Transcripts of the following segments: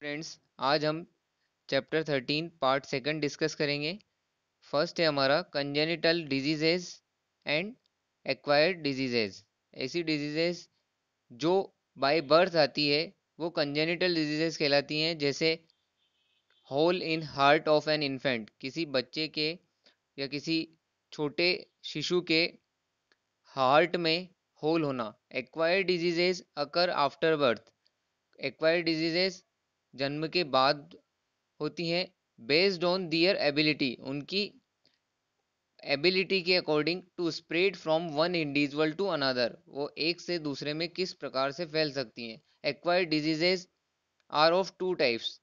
Friends आज हम chapter thirteen part second discuss करेंगे फर्स्ट है हमारा congenital diseases and acquired diseases ऐसी डिजीजेज जो बाय बर्थ आती है वो कंजेनिटल डिजीजेज कहलाती हैं जैसे hole in heart of an infant किसी बच्चे के या किसी छोटे शिशु के हार्ट में होल होना acquired diseases occur after birth acquired diseases जन्म के बाद होती हैं बेस्ड ऑन दियर एबिलिटी उनकी एबिलिटी के according to spread from one individual to another वो एक से दूसरे में किस प्रकार से फैल सकती हैं acquired diseases are of two types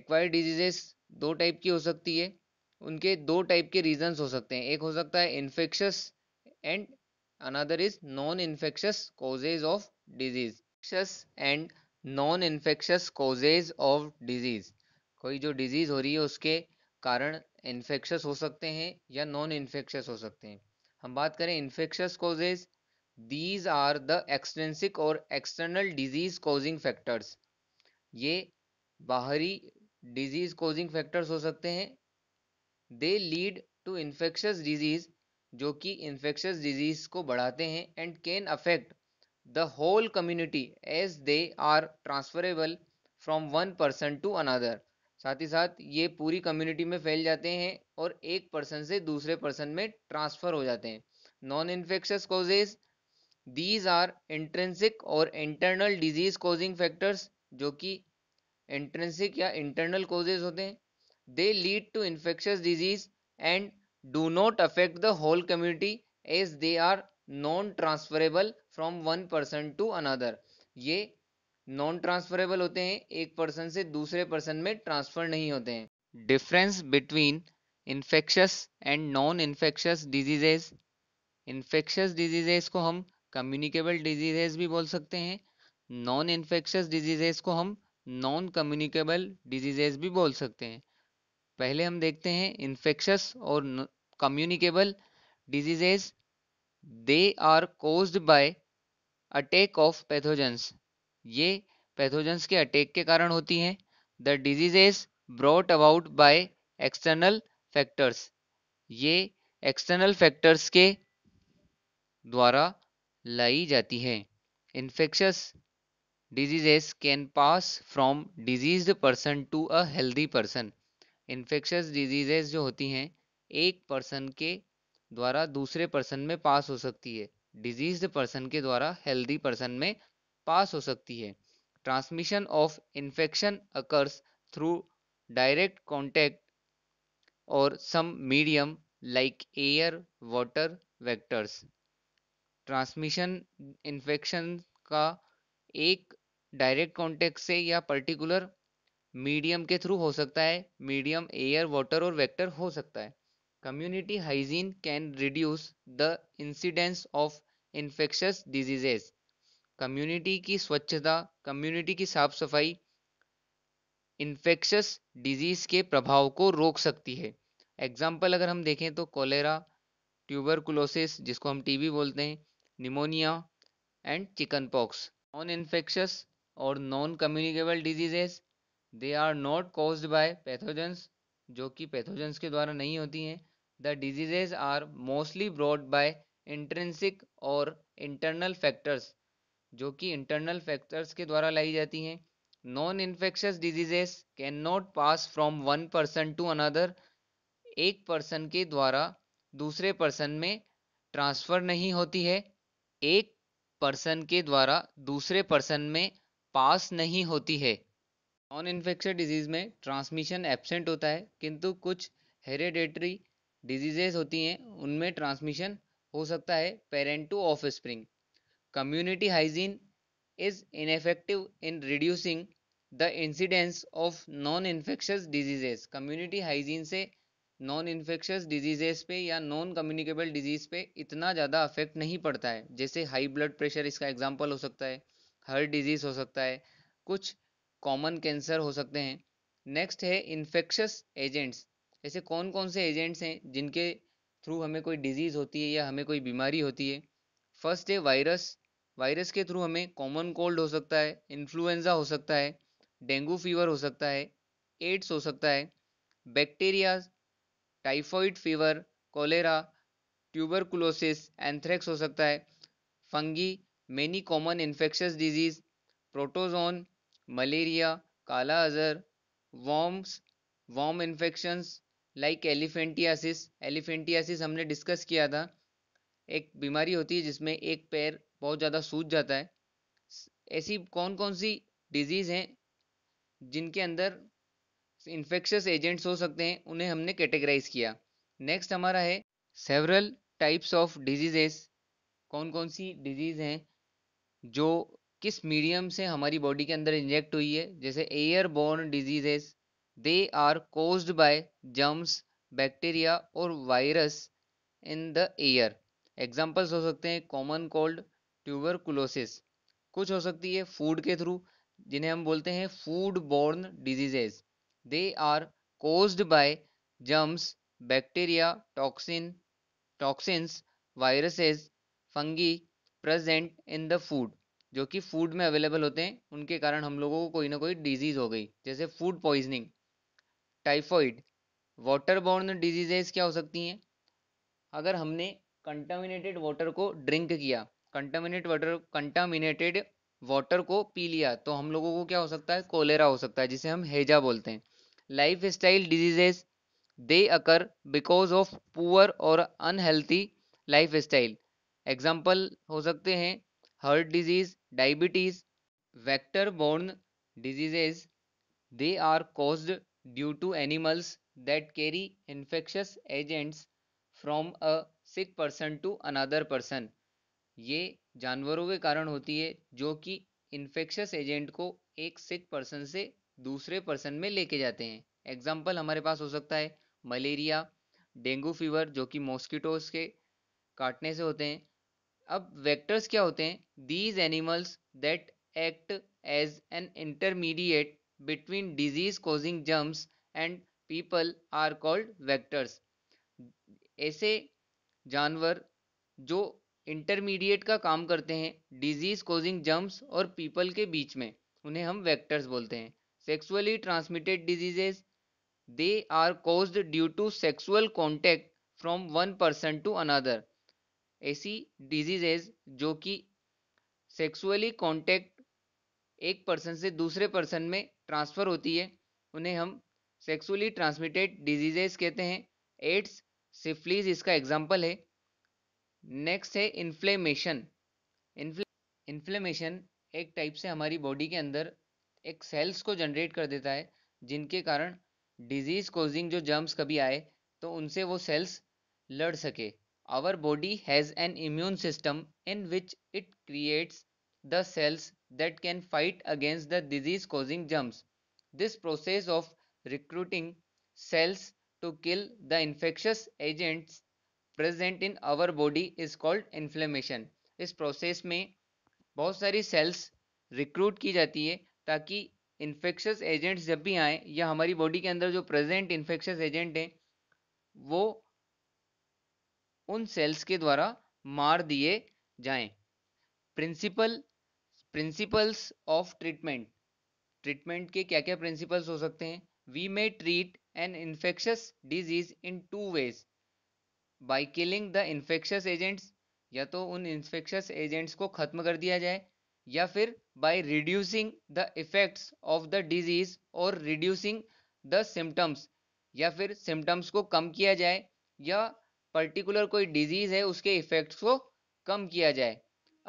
acquired diseases दो टाइप की हो सकती है उनके दो टाइप के रीजंस हो सकते हैं एक हो सकता है infectious and another is non infectious causes of disease and non infectious causes of disease कोई जो डिजीज़ हो रही है उसके कारण इन्फेक्शस हो सकते हैं या नॉन इन्फेक्शस हो सकते हैं हम बात करें infectious causes these are the extrinsic और एक्सटर्नल डिजीज कोजिंग फैक्टर्स ये बाहरी डिजीज कोजिंग फैक्टर्स हो सकते हैं they lead to infectious disease जो कि इन्फेक्शस डिजीज को बढ़ाते हैं and can affect the whole community as they are transferable from one person to another. साथ ही साथ ये पूरी कम्युनिटी में फैल जाते हैं और एक पर्सन से दूसरे पर्सन में ट्रांसफर हो जाते हैं non infectious causes these are intrinsic और इंटरनल डिजीज कॉजिंग फैक्टर्स जो कि इंट्रेंसिक या इंटरनल कॉजेज होते हैं they lead to infectious disease and do not affect the whole community as they are non transferable from one person to another ये non transferable होते हैं एक person से दूसरे पर्सन में ट्रांसफर नहीं होते हैं difference between infectious and non infectious diseases infectious diseases को हम कम्युनिकेबल डिजीजेज भी बोल सकते हैं नॉन इन्फेक्शस डिजीजेज को हम नॉन कम्युनिकेबल डिजीजेज भी बोल सकते हैं पहले हम देखते हैं इन्फेक्शस और communicable diseases they are caused by attack of pathogens ये पैथोजेंस के अटैक के कारण होती हैं the diseases brought about by external factors ये एक्सटर्नल फैक्टर्स के द्वारा लाई जाती है infectious diseases can pass from disease person to a healthy person infectious diseases जो होती हैं एक पर्सन के द्वारा दूसरे पर्सन में पास हो सकती है डिजीज पर्सन के द्वारा हेल्दी पर्सन में पास हो सकती है transmission of infection occurs through direct contact और some medium like air water vectors transmission infection का एक डायरेक्ट कॉन्टेक्ट से या पर्टिकुलर मीडियम के थ्रू हो सकता है मीडियम एयर वाटर और वेक्टर हो सकता है community hygiene can reduce the incidence of infectious diseases community की स्वच्छता कम्युनिटी की साफ सफाई इन्फेक्शस डिजीज के प्रभाव को रोक सकती है एग्जाम्पल अगर हम देखें तो कोलेरा ट्यूबरकुलोसिस जिसको हम टीबी बोलते हैं pneumonia and chicken pox non infectious और non communicable diseases they are not caused by pathogens जो कि पैथोजेंस के द्वारा नहीं होती हैं the diseases are mostly brought by intrinsic और इंटरनल फैक्टर्स जो कि इंटरनल फैक्टर्स के द्वारा लाई जाती हैं non infectious diseases can not pass from one person to another एक पर्सन के द्वारा दूसरे पर्सन में ट्रांसफ़र नहीं होती है एक पर्सन के द्वारा दूसरे पर्सन में पास नहीं होती है नॉन इन्फेक्शन डिजीज़ में ट्रांसमिशन एबसेंट होता है किंतु कुछ हेरेडेटरी डिजीजेज होती हैं उनमें ट्रांसमिशन हो सकता है parent to offspring community hygiene is infective in reducing the incidence of non infectious diseases community hygiene से नॉन इन्फेक्शस डिजीजेस पे या नॉन कम्युनिकेबल डिजीज पे इतना ज़्यादा अफेक्ट नहीं पड़ता है जैसे हाई ब्लड प्रेशर इसका एग्जाम्पल हो सकता है हर्ट डिजीज हो सकता है कुछ कॉमन कैंसर हो सकते हैं नेक्स्ट है इन्फेक्शस एजेंट्स ऐसे कौन कौन से एजेंट्स हैं जिनके थ्रू हमें कोई डिजीज़ होती है या हमें कोई बीमारी होती है फर्स्ट है वायरस वायरस के थ्रू हमें कॉमन कोल्ड हो सकता है इन्फ्लुएंज़ा हो सकता है डेंगू फीवर हो सकता है एड्स हो सकता है bacteria typhoid fever cholera tuberculosis anthrax हो सकता है fungi many common infectious disease protozoan malaria kala azar worms worm infections like elephantiasis elephantiasis हमने डिस्कस किया था एक बीमारी होती है जिसमें एक पैर बहुत ज़्यादा सूज जाता है ऐसी कौन कौन सी डिजीज़ हैं जिनके अंदर इन्फेक्शस एजेंट्स हो सकते हैं उन्हें हमने कैटेगराइज किया नेक्स्ट हमारा है सेवरल टाइप्स ऑफ डिजीजेस कौन कौन सी डिजीज़ हैं जो किस मीडियम से हमारी बॉडी के अंदर इंजेक्ट हुई है जैसे airborne diseases they are caused by germs bacteria और virus in the air examples हो सकते हैं कॉमन कोल्ड ट्यूबर कुलोसिस कुछ हो सकती है फूड के थ्रू जिन्हें हम बोलते हैं foodborne diseases they are caused by germs bacteria toxin toxins viruses fungi present in the food जो कि फूड में अवेलेबल होते हैं उनके कारण हम लोगों को कोई ना कोई डिजीज हो गई जैसे food poisoning typhoid waterborne diseases क्या हो सकती हैं अगर हमने कंटामिनेटेड वाटर को ड्रिंक किया कंटामिनेट वाटर कंटामिनेटेड वाटर को पी लिया तो हम लोगों को क्या हो सकता है कोलेरा हो सकता है जिसे हम हेजा बोलते हैं lifestyle diseases they occur because of poor और अनहेल्थी लाइफ स्टाइल एग्जाम्पल हो सकते हैं heart disease diabetes vector borne diseases they are caused due to animals that carry infectious agents from a sick person to another person ये जानवरों के कारण होती है जो कि इन्फेक्शस एजेंट को एक सिक पर्सन से दूसरे पर्सन में लेके जाते हैं एग्जाम्पल हमारे पास हो सकता है मलेरिया डेंगू फीवर जो कि मॉस्किटोज के काटने से होते हैं अब वेक्टर्स क्या होते हैं these animals that act as an intermediate between disease causing germs and people are called vectors ऐसे जानवर जो इंटरमीडिएट का काम करते हैं डिजीज कोजिंग जम्स और पीपल के बीच में उन्हें हम वेक्टर्स बोलते हैं sexually transmitted diseases they are caused due to sexual contact from one person to another ऐसी डिजीजेज जो कि सेक्सुअली कॉन्टैक्ट एक पर्सन से दूसरे पर्सन में ट्रांसफ़र होती है उन्हें हम सेक्सुअली ट्रांसमिटेड डिजीजेस कहते हैं एड्स सिफ्लीज इसका एग्जाम्पल है नेक्स्ट है इन्फ्लेमेशन इन्फ्लेमेशन एक टाइप से हमारी बॉडी के अंदर एक सेल्स को जनरेट कर देता है जिनके कारण डिजीज़ कोजिंग जो जर्म्स कभी आए तो उनसे वो सेल्स लड़ सके our body has an immune system in which it creates the cells that can fight against the disease causing germs this process of recruiting cells to kill the infectious agents present in our body is called inflammation इस process में बहुत सारी sales recruit की जाती है ताकि infectious agents जब भी आएँ या हमारी बॉडी के अंदर जो प्रेजेंट इन्फेक्शस एजेंट हैं वो उन सेल्स के द्वारा मार दिए जाएं principle principles of treatment treatment के क्या क्या प्रिंसिपल्स हो सकते हैं we may treat an infectious disease in two ways by killing the infectious agents या तो उन इन्फेक्शस एजेंट्स को खत्म कर दिया जाए या फिर by reducing the effects of the disease और रिड्यूसिंग द सिम्टम्स या फिर सिम्टम्स को कम किया जाए या पर्टिकुलर कोई डिजीज है उसके इफेक्ट्स को कम किया जाए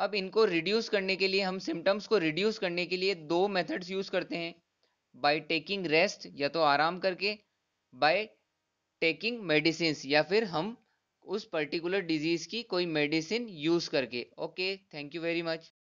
अब इनको रिड्यूस करने के लिए हम सिम्टम्स को रिड्यूस करने के लिए दो मेथड्स यूज़ करते हैं बाय टेकिंग रेस्ट या तो आराम करके बाय टेकिंग मेडिसिन या फिर हम उस पर्टिकुलर डिजीज़ की कोई मेडिसिन यूज़ करके okay thank you very much